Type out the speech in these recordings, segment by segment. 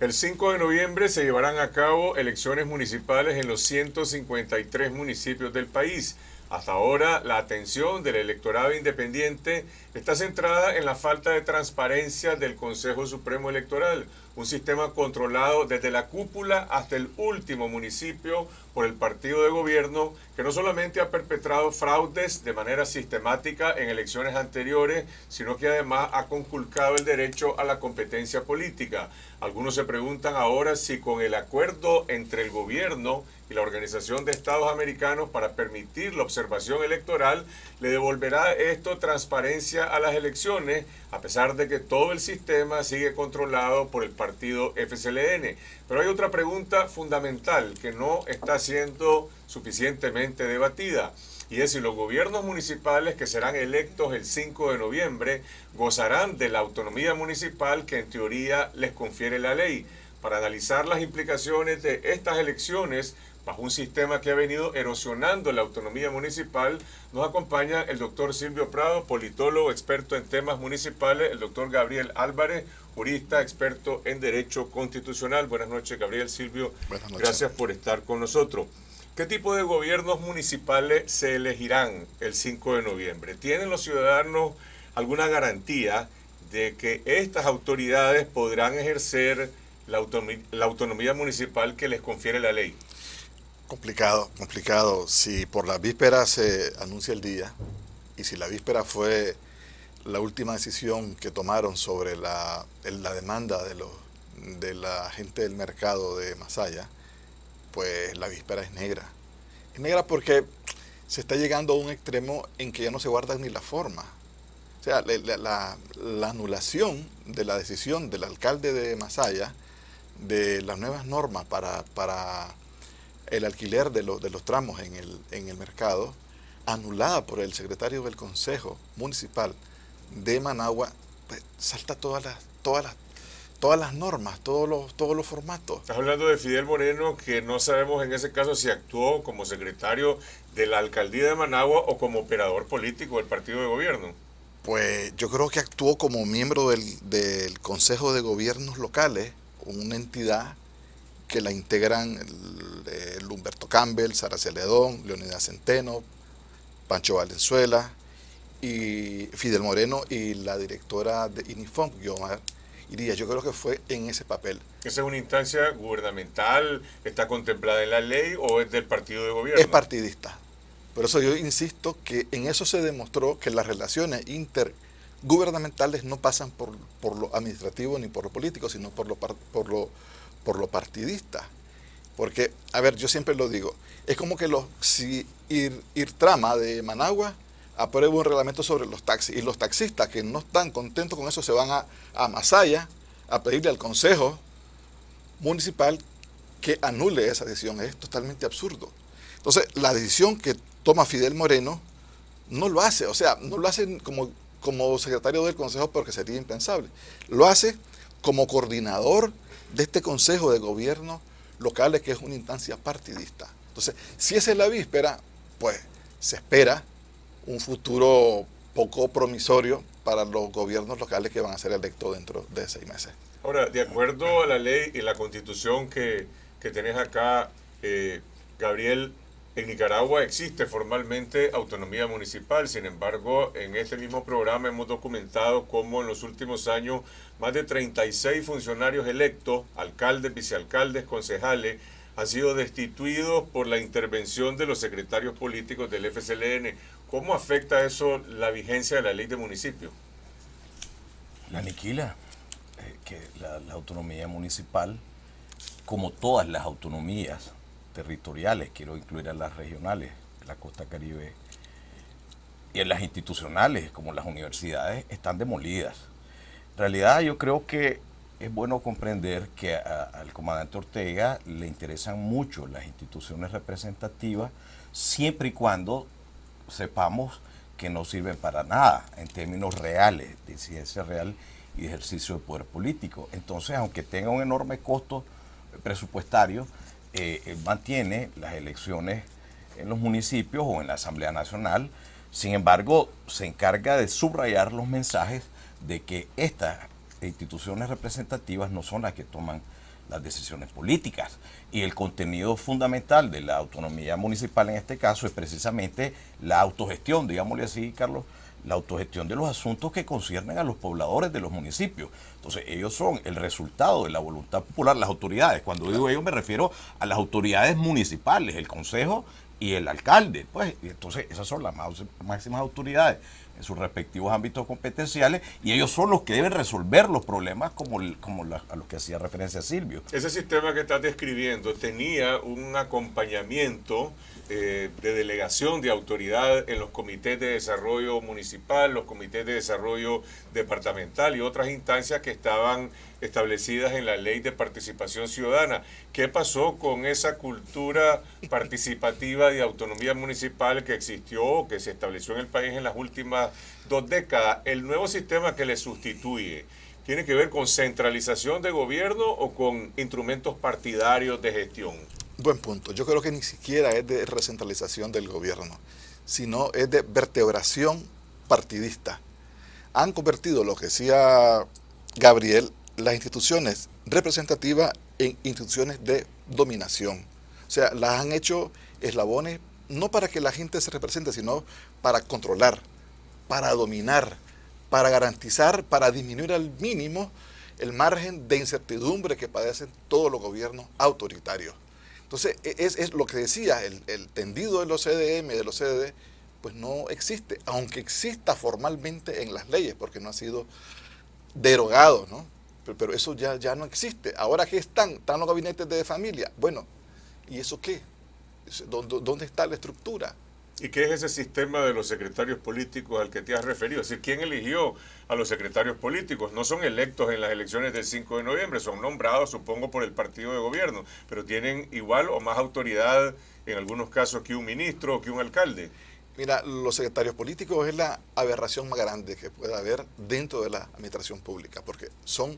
El 5 de noviembre se llevarán a cabo elecciones municipales en los 153 municipios del país. Hasta ahora, la atención del electorado independiente está centrada en la falta de transparencia del Consejo Supremo Electoral, un sistema controlado desde la cúpula hasta el último municipio por el partido de gobierno que no solamente ha perpetrado fraudes de manera sistemática en elecciones anteriores, sino que además ha conculcado el derecho a la competencia política. Algunos se preguntan ahora si con el acuerdo entre el gobierno y la Organización de Estados Americanos para permitir la observación electoral, le devolverá esto transparencia a las elecciones, a pesar de que todo el sistema sigue controlado por el partido FCLN. Pero hay otra pregunta fundamental que no está siendo suficientemente debatida y es si los gobiernos municipales que serán electos el 5 de noviembre gozarán de la autonomía municipal que en teoría les confiere la ley. Para analizar las implicaciones de estas elecciones, bajo un sistema que ha venido erosionando la autonomía municipal, nos acompaña el doctor Silvio Prado, politólogo, experto en temas municipales, el doctor Gabriel Álvarez, jurista, experto en derecho constitucional. Buenas noches, Gabriel Silvio. Gracias por estar con nosotros. ¿Qué tipo de gobiernos municipales se elegirán el 5 de noviembre? ¿Tienen los ciudadanos alguna garantía de que estas autoridades podrán ejercer la autonomía municipal que les confiere la ley? Complicado, complicado. Si por la víspera se anuncia el día y si la víspera fue la última decisión que tomaron sobre la, demanda de, los, de la gente del mercado de Masaya, pues la víspera es negra. Es negra porque se está llegando a un extremo en que ya no se guarda ni la forma. O sea, la, anulación de la decisión del alcalde de Masaya de las nuevas normas para el alquiler de, de los tramos en el, en el, mercado, anulada por el secretario del Consejo Municipal de Managua, pues, salta todas las, todas las todas las normas, todos los, todos los formatos. Estás hablando de Fidel Moreno, que no sabemos en ese caso si actuó como secretario de la alcaldía de Managua o como operador político del partido de gobierno. Pues yo creo que actuó como miembro del, del Consejo de Gobiernos Locales, una entidad que la integran el, Humberto Campbell, Sara Celedón, Leonida Centeno, Pancho Valenzuela, y Fidel Moreno y la directora de INIFOM, Guiomar Iría. Yo creo que fue en ese papel. ¿Esa es una instancia gubernamental? ¿Está contemplada en la ley o es del partido de gobierno? Es partidista. Por eso yo insisto que en eso se demostró que las relaciones intergubernamentales no pasan por, por lo administrativo ni por lo político, sino por lo, por lo por lo partidista. Porque, a ver, yo siempre lo digo, es como que los, ir, ir trama de Managua aprueba un reglamento sobre los taxis y los taxistas que no están contentos con eso se van a, Masaya a pedirle al Consejo Municipal que anule esa decisión. Es totalmente absurdo. Entonces, la decisión que toma Fidel Moreno no lo hace, o sea, no lo hace como, como secretario del Consejo porque sería impensable. Lo hace como coordinador de este Consejo de Gobiernos Locales, que es una instancia partidista. Entonces, si esa es la víspera, pues se espera un futuro poco promisorio para los gobiernos locales que van a ser electos dentro de seis meses. Ahora, de acuerdo a la ley y la constitución que, tenés acá, eh, Gabriel, en Nicaragua existe formalmente autonomía municipal, sin embargo, en este mismo programa hemos documentado cómo en los últimos años más de 36 funcionarios electos, alcaldes, vicealcaldes, concejales, han sido destituidos por la intervención de los secretarios políticos del FSLN. ¿Cómo afecta eso la vigencia de la ley de municipio? La aniquila, eh, que la autonomía municipal, como todas las autonomías, territoriales, quiero incluir a las regionales, la costa caribe, y en las institucionales, como las universidades, están demolidas. En realidad yo creo que es bueno comprender que al comandante Ortega le interesan mucho las instituciones representativas, siempre y cuando sepamos que no sirven para nada en términos reales, de incidencia real y ejercicio de poder político. Entonces, aunque tenga un enorme costo presupuestario, eh, eh, mantiene las elecciones en los municipios o en la Asamblea Nacional. Sin embargo, se encarga de subrayar los mensajes de que estas instituciones representativas no son las que toman las decisiones políticas. Y el contenido fundamental de la autonomía municipal en este caso es precisamente la autogestión, digámosle así, Carlos, la autogestión de los asuntos que conciernen a los pobladores de los municipios. Entonces, ellos son el resultado de la voluntad popular, las autoridades. Cuando digo ellos me refiero a las autoridades municipales, el consejo y el alcalde. Pues, entonces, esas son las máximas autoridades en sus respectivos ámbitos competenciales y ellos son los que deben resolver los problemas como, como a los que hacía referencia Silvio. Ese sistema que estás describiendo tenía un acompañamiento eh, de delegación de autoridad en los comités de desarrollo municipal, los comités de desarrollo departamental y otras instancias que estaban establecidas en la ley de participación ciudadana. ¿Qué pasó con esa cultura participativa de autonomía municipal que existió, que se estableció en el país en las últimas dos décadas? El nuevo sistema que le sustituye. ¿Tiene que ver con centralización de gobierno o con instrumentos partidarios de gestión? Buen punto. Yo creo que ni siquiera es de recentralización del gobierno, sino es de vertebración partidista. Han convertido lo que decía Gabriel, las instituciones representativas en instituciones de dominación. O sea, las han hecho eslabones no para que la gente se represente, sino para controlar, para dominar, para garantizar, para disminuir al mínimo el margen de incertidumbre que padecen todos los gobiernos autoritarios. Entonces, e, es, lo que decía, el, el, tendido de los CDM, de los CDD, pues no existe, aunque exista formalmente en las leyes, porque no ha sido derogado, ¿no? Pero, eso ya, ya no existe. Ahora, que están? Están los gabinetes de familia. Bueno, ¿y eso qué? ¿Dónde está la estructura? ¿Y qué es ese sistema de los secretarios políticos al que te has referido? Es decir, ¿quién eligió a los secretarios políticos? No son electos en las elecciones del 5 de noviembre, son nombrados, supongo, por el partido de gobierno, pero tienen igual o más autoridad en algunos casos que un ministro o que un alcalde. Mira, los secretarios políticos es la aberración más grande que pueda haber dentro de la administración pública, porque son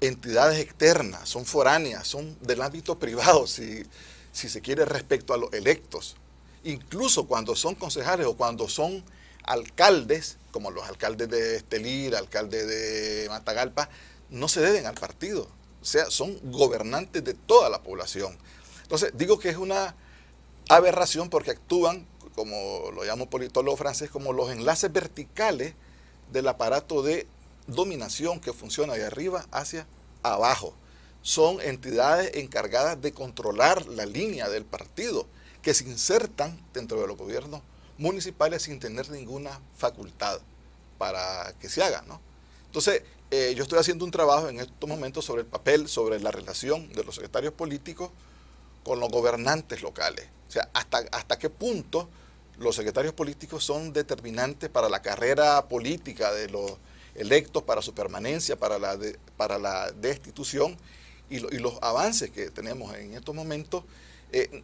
entidades externas, son foráneas, son del ámbito privado, si, si se quiere, respecto a los electos incluso cuando son concejales o cuando son alcaldes, como los alcaldes de Estelir, alcaldes alcalde de Matagalpa, no se deben al partido, o sea, son gobernantes de toda la población. Entonces, digo que es una aberración porque actúan, como lo llamo politólogo francés, como los enlaces verticales del aparato de dominación que funciona de arriba hacia abajo. Son entidades encargadas de controlar la línea del partido que se insertan dentro de los gobiernos municipales sin tener ninguna facultad para que se haga, Entonces, eh, yo estoy haciendo un trabajo en estos momentos sobre el papel, sobre la relación de los secretarios políticos con los gobernantes locales. O sea, hasta, hasta qué punto los secretarios políticos son determinantes para la carrera política de los electos, para su permanencia, para la, para la destitución y, los avances que tenemos en estos momentos. Eh,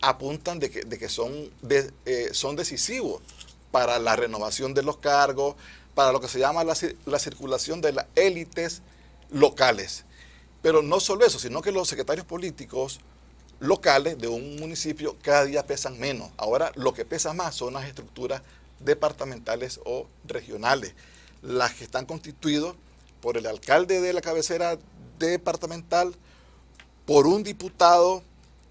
apuntan de que, son, eh, son decisivos para la renovación de los cargos, para lo que se llama la, circulación de las élites locales. Pero no solo eso, sino que los secretarios políticos locales de un municipio cada día pesan menos. Ahora lo que pesa más son las estructuras departamentales o regionales, las que están constituidas por el alcalde de la cabecera departamental, por un diputado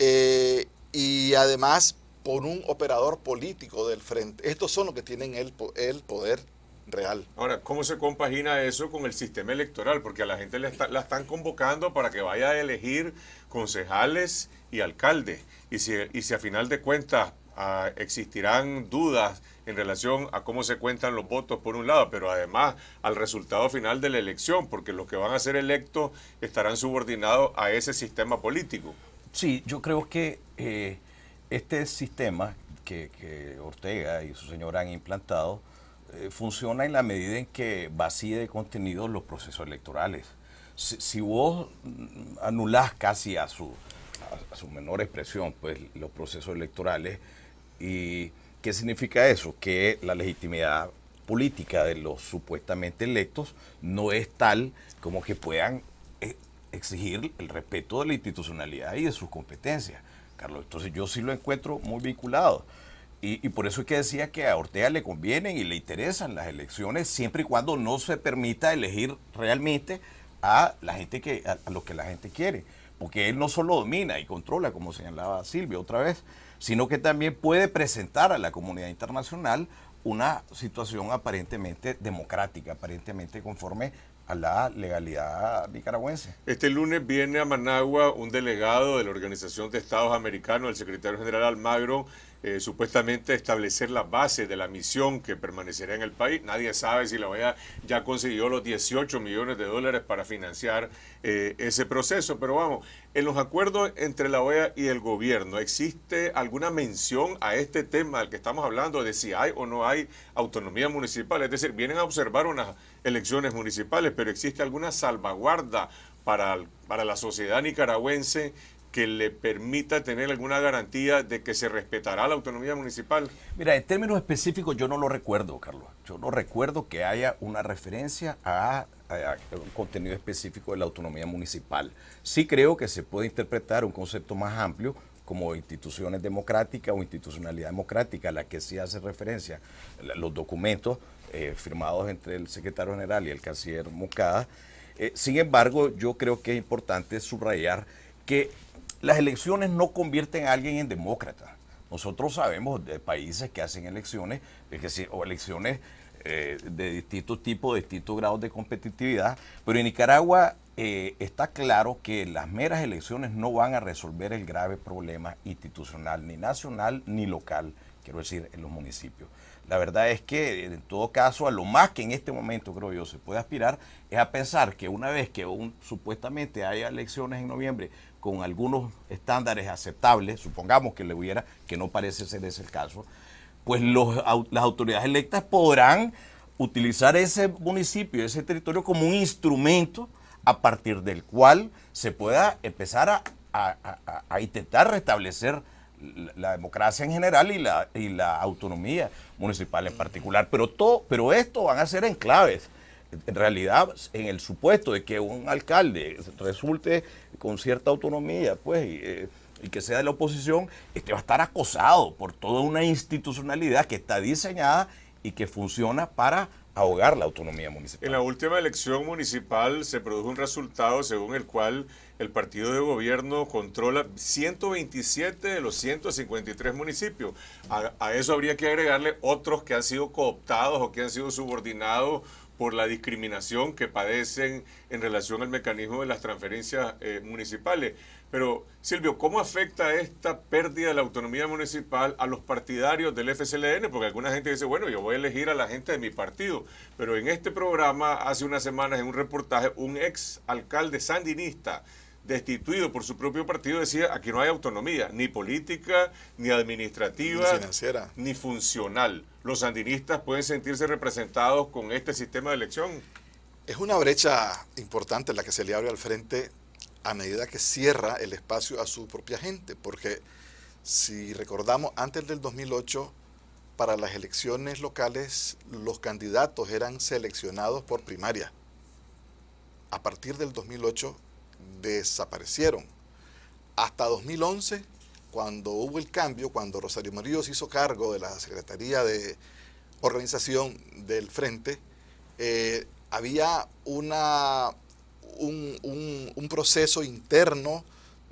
eh, y además por un operador político del frente. Estos son los que tienen el, el poder real. Ahora, ¿cómo se compagina eso con el sistema electoral? Porque a la gente la, están convocando para que vaya a elegir concejales y alcaldes. Y si, y si a final de cuentas ah, existirán dudas en relación a cómo se cuentan los votos por un lado, pero además al resultado final de la elección, porque los que van a ser electos estarán subordinados a ese sistema político. Sí, yo creo que eh, este sistema que, Ortega y su señora han implantado eh, funciona en la medida en que vacíe de contenido los procesos electorales. Si, vos anulás casi a su, a su menor expresión pues, los procesos electorales, ¿y qué significa eso? Que la legitimidad política de los supuestamente electos no es tal como que puedan exigir el respeto de la institucionalidad y de sus competencias, Carlos. Entonces yo sí lo encuentro muy vinculado. Y, por eso es que decía que a Ortega le convienen y le interesan las elecciones siempre y cuando no se permita elegir realmente a la gente que a lo que la gente quiere, porque él no solo domina y controla, como señalaba Silvia otra vez, sino que también puede presentar a la comunidad internacional una situación aparentemente democrática, aparentemente conforme a la legalidad nicaragüense. Este lunes viene a Managua un delegado de la Organización de Estados Americanos, el secretario general Almagro, eh, supuestamente establecer la base de la misión que permanecerá en el país. Nadie sabe si la OEA ya consiguió los 18 millones de dólares para financiar eh, ese proceso, pero vamos, en los acuerdos entre la OEA y el gobierno, ¿existe alguna mención a este tema del que estamos hablando, de si hay o no hay autonomía municipal? Es decir, vienen a observar unas elecciones municipales, pero ¿existe alguna salvaguarda para, para la sociedad nicaragüense? que le permita tener alguna garantía de que se respetará la autonomía municipal? Mira, en términos específicos yo no lo recuerdo, Carlos. Yo no recuerdo que haya una referencia a, un contenido específico de la autonomía municipal. Sí creo que se puede interpretar un concepto más amplio como instituciones democráticas o institucionalidad democrática, a la que sí hace referencia los documentos eh, firmados entre el secretario general y el canciller Mucada. Eh, sin embargo, yo creo que es importante subrayar que las elecciones no convierten a alguien en demócrata. Nosotros sabemos de países que hacen elecciones, o elecciones eh, de distintos tipos, de distintos grados de competitividad, pero en Nicaragua eh, está claro que las meras elecciones no van a resolver el grave problema institucional, ni nacional ni local, quiero decir, en los municipios. La verdad es que en todo caso, a lo más que en este momento creo yo se puede aspirar es a pensar que una vez que supuestamente haya elecciones en noviembre, con algunos estándares aceptables, supongamos que le hubiera, que no parece ser ese el caso, pues las autoridades electas podrán utilizar ese municipio, ese territorio como un instrumento a partir del cual se pueda empezar a, intentar restablecer la, democracia en general y la, la autonomía municipal en particular. Pero, todo, pero esto van a ser enclaves en realidad, en el supuesto de que un alcalde resulte con cierta autonomía, pues, eh, y, que sea de la oposición, este va a estar acosado por toda una institucionalidad que está diseñada y que funciona para ahogar la autonomía municipal. En la última elección municipal se produjo un resultado según el cual el partido de gobierno controla 127 de los 153 municipios. a eso habría que agregarle otros que han sido cooptados o que han sido subordinados por la discriminación que padecen en relación al mecanismo de las transferencias eh, municipales. Pero, Silvio, ¿cómo afecta esta pérdida de la autonomía municipal a los partidarios del FCLN? Porque alguna gente dice, bueno, yo voy a elegir a la gente de mi partido. Pero en este programa, hace unas semanas, en un reportaje, un ex alcalde sandinista destituido por su propio partido, decía, aquí no hay autonomía, ni política, ni administrativa, ni, financiera. ni funcional. Los sandinistas pueden sentirse representados con este sistema de elección. Es una brecha importante la que se le abre al frente a medida que cierra el espacio a su propia gente, porque si recordamos, antes del 2008, para las elecciones locales, los candidatos eran seleccionados por primaria. A partir del 2008, desaparecieron. Hasta 2011, cuando hubo el cambio, cuando Rosario Murillo se hizo cargo de la Secretaría de Organización del Frente, eh, había una, un, proceso interno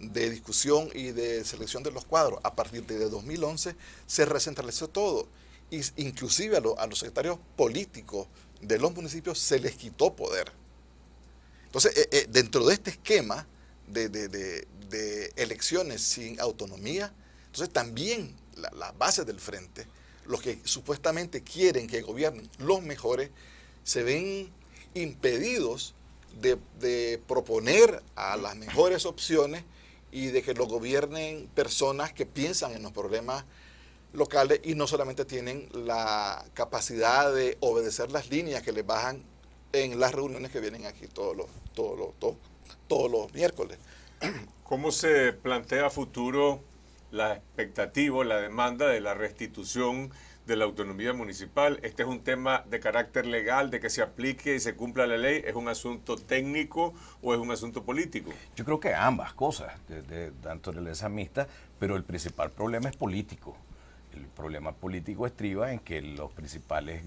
de discusión y de selección de los cuadros. A partir de 2011 se recentralizó todo. Inclusive a los secretarios políticos de los municipios se les quitó poder. Entonces, eh, eh, dentro de este esquema de, elecciones sin autonomía, entonces también las bases del frente, los que supuestamente quieren que gobiernen los mejores, se ven impedidos de proponer a las mejores opciones y de que lo gobiernen personas que piensan en los problemas locales y no solamente tienen la capacidad de obedecer las líneas que les bajan en las reuniones que vienen aquí todos los, todos los, todos, todos los miércoles. ¿Cómo se plantea a futuro la expectativa, o la demanda de la restitución de la autonomía municipal? Este es un tema de carácter legal, de que se aplique y se cumpla la ley. ¿Es un asunto técnico o es un asunto político? Yo creo que ambas cosas, de, de, de esa mixta, pero el principal problema es político. El problema político estriba en que los principales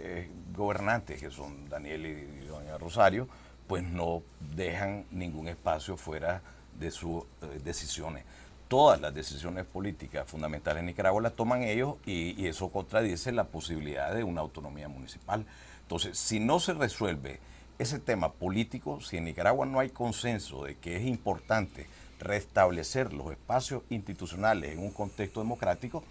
eh, gobernantes, que son Daniel y, doña Rosario, pues no dejan ningún espacio fuera de sus eh, decisiones. Todas las decisiones políticas fundamentales en Nicaragua las toman ellos y, y eso contradice la posibilidad de una autonomía municipal. Entonces, si no se resuelve ese tema político, si en Nicaragua no hay consenso de que es importante restablecer los espacios institucionales en un contexto democrático,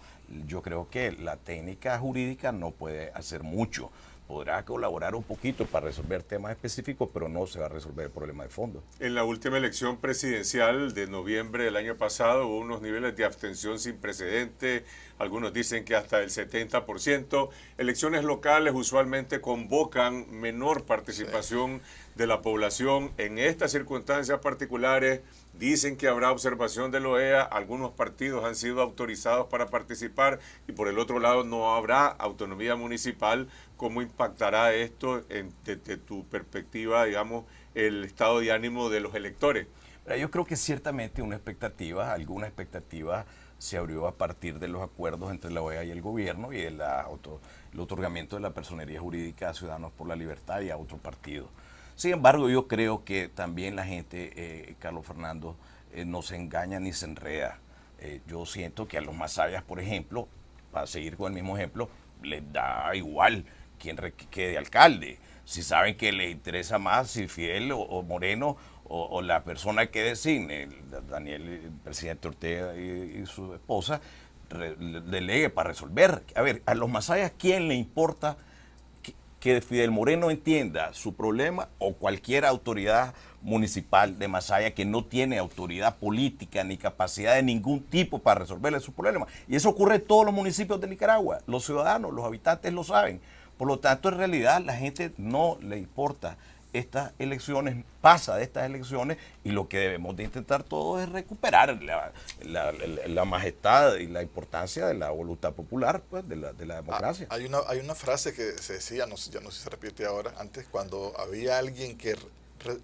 yo creo que la técnica jurídica no puede hacer mucho podrá colaborar un poquito para resolver temas específicos, pero no se va a resolver el problema de fondo. En la última elección presidencial de noviembre del año pasado hubo unos niveles de abstención sin precedente, algunos dicen que hasta el 70%. Elecciones locales usualmente convocan menor participación de la población. En estas circunstancias particulares dicen que habrá observación de la e OEA, algunos partidos han sido autorizados para participar y por el otro lado no habrá autonomía municipal cómo impactará esto desde tu perspectiva, digamos, el estado de ánimo de los electores. yo creo que ciertamente una expectativa, alguna expectativa se abrió a partir de los acuerdos entre la OEA y el gobierno y el, otorgamiento de la personería jurídica a Ciudadanos por la Libertad y a otro partido. Sin embargo, yo creo que también la gente, eh, Carlos Fernando, eh, no se engaña ni se enreda. Eh, yo siento que a los más sabias, por ejemplo, para seguir con el mismo ejemplo, les da igual quien quede alcalde. Si saben que les interesa más, si Fidel o, Moreno o, la persona que designe, Daniel, el presidente Ortega y, su esposa, delegue para resolver. A ver, a los masayas, ¿quién le importa que, Fidel Moreno entienda su problema o cualquier autoridad municipal de Masaya que no tiene autoridad política ni capacidad de ningún tipo para resolverle su problema Y eso ocurre en todos los municipios de Nicaragua. Los ciudadanos, los habitantes lo saben. Por lo tanto, en realidad la gente no le importa estas elecciones, pasa de estas elecciones y lo que debemos de intentar todos es recuperar la, majestad y la importancia de la voluntad popular, pues, de la, ah, democracia. hay, una, hay una frase que se decía, no, ya no sé si se repite ahora, antes cuando había alguien que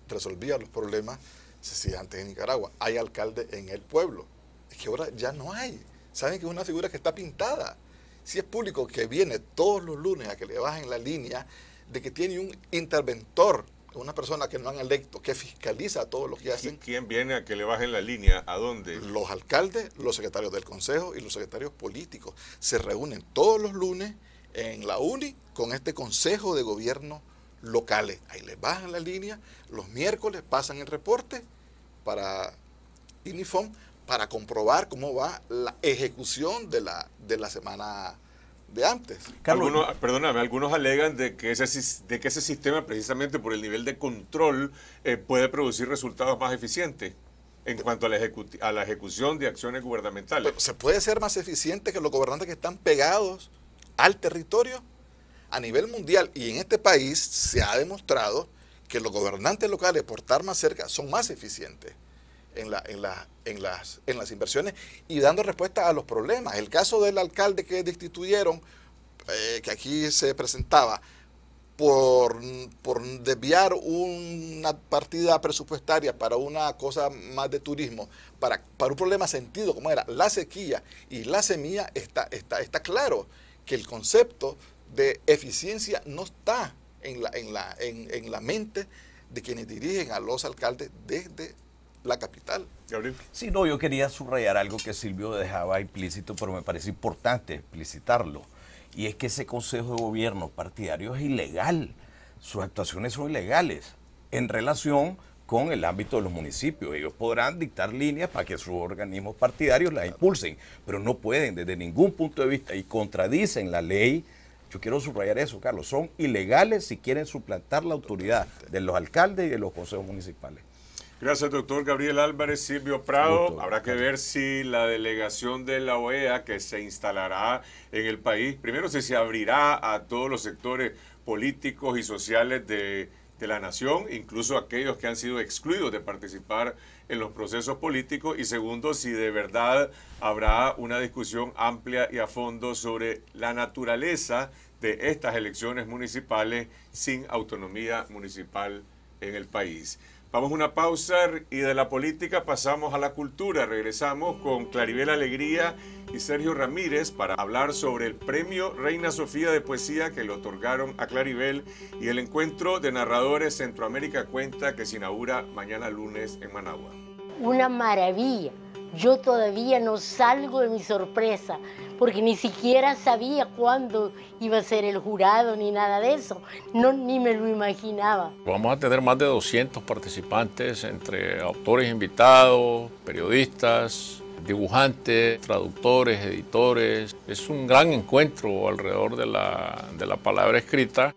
resolvía los problemas, se decía antes en Nicaragua, hay alcalde en el pueblo. Es que ahora ya no hay. Saben que es una figura que está pintada si es público que viene todos los lunes a que le bajen la línea de que tiene un interventor, una persona que no han electo, que fiscaliza todo lo que hacen. ¿Quién viene a que le bajen la línea? ¿A dónde? Los alcaldes, los secretarios del consejo y los secretarios políticos se reúnen todos los lunes en la UNI con este consejo de gobierno locales. Ahí les bajan la línea, los miércoles pasan el reporte para INIFOM para comprobar cómo va la ejecución de la, de la semana de antes. perdóname, algunos alegan de que, ese, de que ese sistema, precisamente por el nivel de control, eh, puede producir resultados más eficientes en cuanto a la, ejecución de acciones gubernamentales. ¿Se puede ser más eficiente que los gobernantes que están pegados al territorio? A nivel mundial y en este país se ha demostrado que los gobernantes locales, por estar más cerca, son más eficientes en, la, en, la, en, las, en las inversiones y dando respuesta a los problemas. El caso del alcalde que destituyeron, eh, que aquí se presentaba, por, desviar una partida presupuestaria para una cosa más de turismo, para, para un problema sentido como era la sequía y la semilla, está, está, está claro que el concepto de eficiencia no está en la, en la, en, en la mente de quienes dirigen a los alcaldes desde la capital. Gabriel. Sí, no, yo quería subrayar algo que Silvio dejaba implícito, pero me parece importante explicitarlo. Y es que ese Consejo de Gobierno partidario es ilegal. Sus actuaciones son ilegales en relación con el ámbito de los municipios. Ellos podrán dictar líneas para que sus organismos partidarios las impulsen, pero no pueden desde ningún punto de vista y contradicen la ley. Yo quiero subrayar eso, Carlos. Son ilegales si quieren suplantar la autoridad de los alcaldes y de los consejos municipales. Gracias, doctor Gabriel Álvarez, Silvio Prado. Habrá que ver si la delegación de la OEA que se instalará en el país, primero si se abrirá a todos los sectores políticos y sociales de la nación, incluso aquellos que han sido excluidos de participar en los procesos políticos, y segundo, si de verdad habrá una discusión amplia y a fondo sobre la naturaleza de estas elecciones municipales sin autonomía municipal en el país. Vamos a una pausa y de la política pasamos a la cultura. Regresamos con Claribel Alegría y Sergio Ramírez para hablar sobre el premio Reina Sofía de Poesía que le otorgaron a Claribel y el encuentro de narradores Centroamérica Cuenta que se inaugura mañana lunes en Managua. Una maravilla yo todavía no salgo de mi sorpresa, porque ni siquiera sabía cuándo iba a ser el jurado ni nada de eso, no, ni me lo imaginaba. Vamos a tener más de 200 participantes entre autores invitados, periodistas, dibujantes, traductores, editores. Es un gran encuentro alrededor de la, de la palabra escrita.